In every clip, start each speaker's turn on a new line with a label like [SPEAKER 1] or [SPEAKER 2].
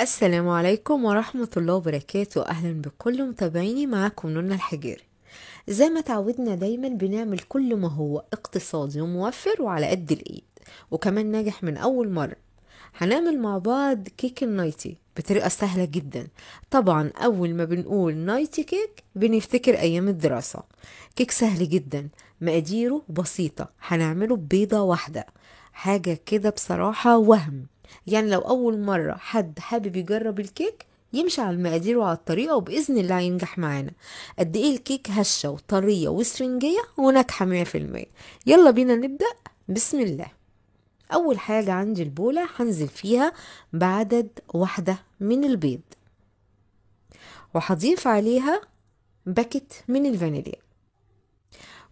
[SPEAKER 1] السلام عليكم ورحمة الله وبركاته أهلا بكل متابعيني معاكم نونا الحجيري زي ما تعودنا دايما بنعمل كل ما هو اقتصادي وموفر وعلى قد الإيد وكمان ناجح من أول مرة هنعمل مع بعض كيك النايتي بطريقة سهلة جدا طبعا أول ما بنقول نايتي كيك بنفتكر أيام الدراسة كيك سهل جدا مقاديره بسيطة هنعمله ببيضة واحدة حاجة كده بصراحة وهم يعني لو أول مرة حد حابب يجرب الكيك يمشي على المقادير وعلى الطريقة وبإذن الله ينجح معانا قد إيه الكيك هشة وطرية وسرنجية وناجحة مية في المية يلا بينا نبدأ بسم الله أول حاجة عندي البولة هنزل فيها بعدد واحدة من البيض وهضيف عليها باكت من الفانيليا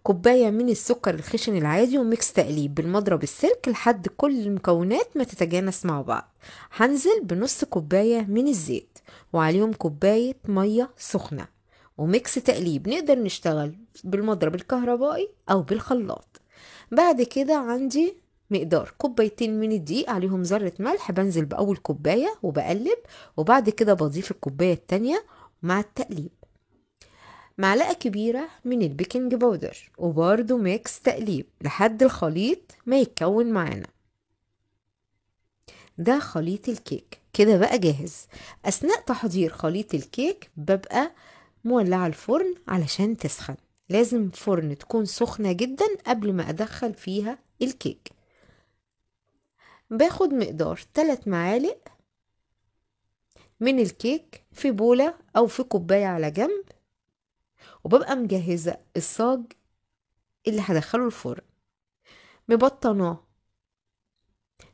[SPEAKER 1] كوباية من السكر الخشن العادي وميكس تقليب بالمضرب السلك لحد كل المكونات ما تتجانس مع بعض هنزل بنص كوباية من الزيت وعليهم كوباية مية سخنة وميكس تقليب نقدر نشتغل بالمضرب الكهربائي أو بالخلاط بعد كده عندي مقدار كوبايتين من الدقيق عليهم ذرة ملح بنزل بأول كوباية وبقلب وبعد كده بضيف الكوباية التانية مع التقليب معلقة كبيرة من البيكنج بودر وبرده ميكس تقليب لحد الخليط ما يتكون معانا ده خليط الكيك كده بقى جاهز أثناء تحضير خليط الكيك ببقى مولعة الفرن علشان تسخن لازم فرن تكون سخنة جدا قبل ما أدخل فيها الكيك باخد مقدار 3 معالق من الكيك في بولة أو في كوباية على جنب وببقى مجهزة الصاج اللي هدخله الفرن مبطناه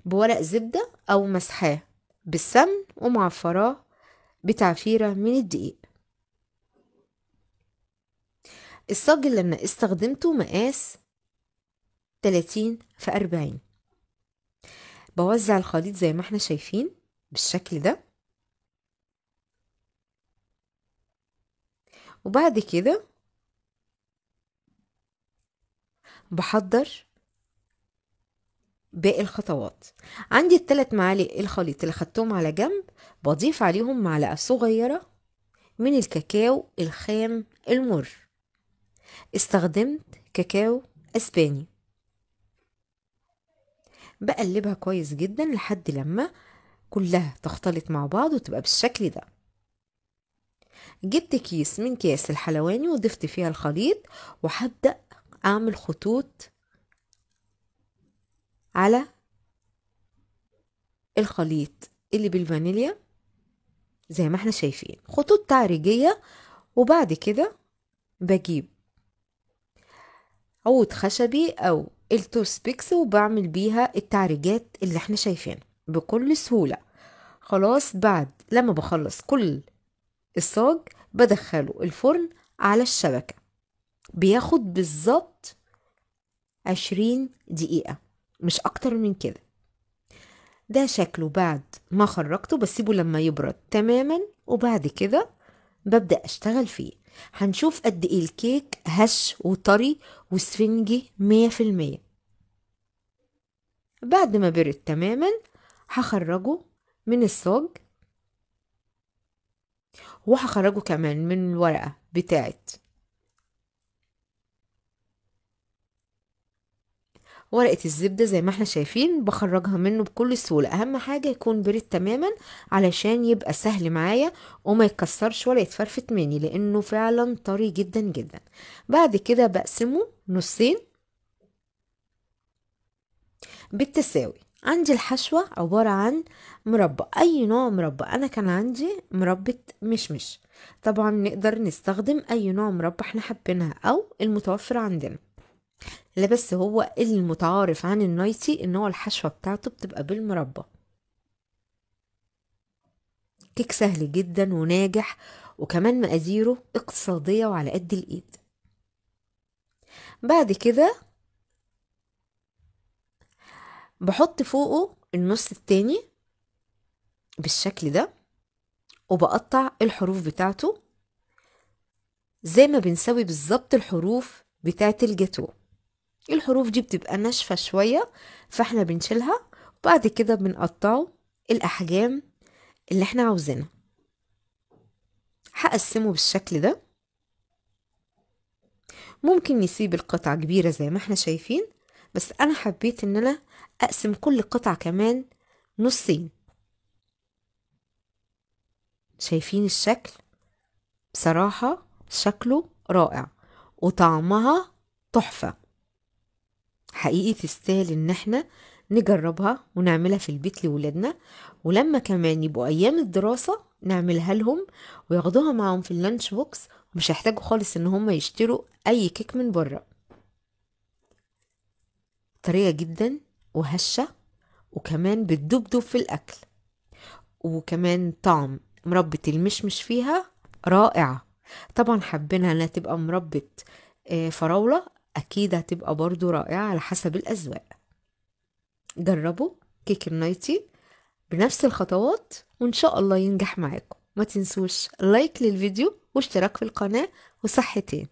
[SPEAKER 1] بورق زبدة أو مسحاه بالسمن ومعفراه بتعفيرة من الدقيق الصاج اللي أنا استخدمته مقاس 30 في 40 بوزع الخليط زي ما احنا شايفين بالشكل ده وبعد كده بحضر باقي الخطوات عندي التلات معالق الخليط اللي خدتهم على جنب بضيف عليهم معلقة صغيرة من الكاكاو الخام المر استخدمت كاكاو اسباني بقلبها كويس جدا لحد لما كلها تختلط مع بعض وتبقى بالشكل ده جبت كيس من كيس الحلواني وضفت فيها الخليط وهبدأ اعمل خطوط على الخليط اللي بالفانيليا زي ما احنا شايفين خطوط تعريجية وبعد كده بجيب عود خشبي او بيكس وبعمل بيها التعريجات اللي احنا شايفينها بكل سهولة خلاص بعد لما بخلص كل الصاج بدخله الفرن على الشبكة بياخد بالظبط عشرين دقيقة مش أكتر من كده ده شكله بعد ما خرجته بسيبه لما يبرد تماما وبعد كده ببدأ أشتغل فيه هنشوف قد ايه الكيك هش وطري وسفنجي مية في المية بعد ما برد تماما هخرجه من الصاج وهخرجه كمان من الورقة بتاعت ورقة الزبدة زي ما احنا شايفين بخرجها منه بكل سهولة اهم حاجة يكون برد تماما علشان يبقى سهل معايا وما يتكسرش ولا يتفرفت مني لانه فعلا طري جدا جدا بعد كده بقسمه نصين بالتساوي عندي الحشوة عبارة عن مربى أي نوع مربى أنا كان عندي مربى مشمش طبعا نقدر نستخدم أي نوع مربى احنا حابينها أو المتوفر عندنا لا بس هو المتعارف عن النايتي ان هو الحشوه بتاعته بتبقى بالمربى كيك سهل جدا وناجح وكمان مقاديره اقتصادية وعلى قد الإيد بعد كده بحط فوقه النص التاني بالشكل ده وبقطع الحروف بتاعته زي ما بنسوي بالظبط الحروف بتاعت الجاتوه الحروف دي بتبقى ناشفة شوية فاحنا بنشيلها وبعد كده بنقطعه الأحجام اللي احنا عاوزينها هقسمه بالشكل ده ممكن نسيب القطعة كبيرة زي ما احنا شايفين بس انا حبيت ان انا اقسم كل قطعة كمان نصين شايفين الشكل بصراحة شكله رائع وطعمها تحفة حقيقي تستاهل ان احنا نجربها ونعملها في البيت لولادنا ولما كمان يبقوا ايام الدراسة نعملها لهم وياخدوها معاهم في اللانش بوكس ومش هيحتاجوا خالص ان هم يشتروا اي كيك من بره طرية جدا وهشة وكمان بتدبدب في الاكل وكمان طعم مربة المشمش فيها رائعة طبعا حبينا انها تبقى مربة آه، فراولة اكيد هتبقى برضو رائعة على حسب الاذواق جربوا كيك النايتي بنفس الخطوات وان شاء الله ينجح معاكم ما تنسوش لايك للفيديو واشتراك في القناة وصحتين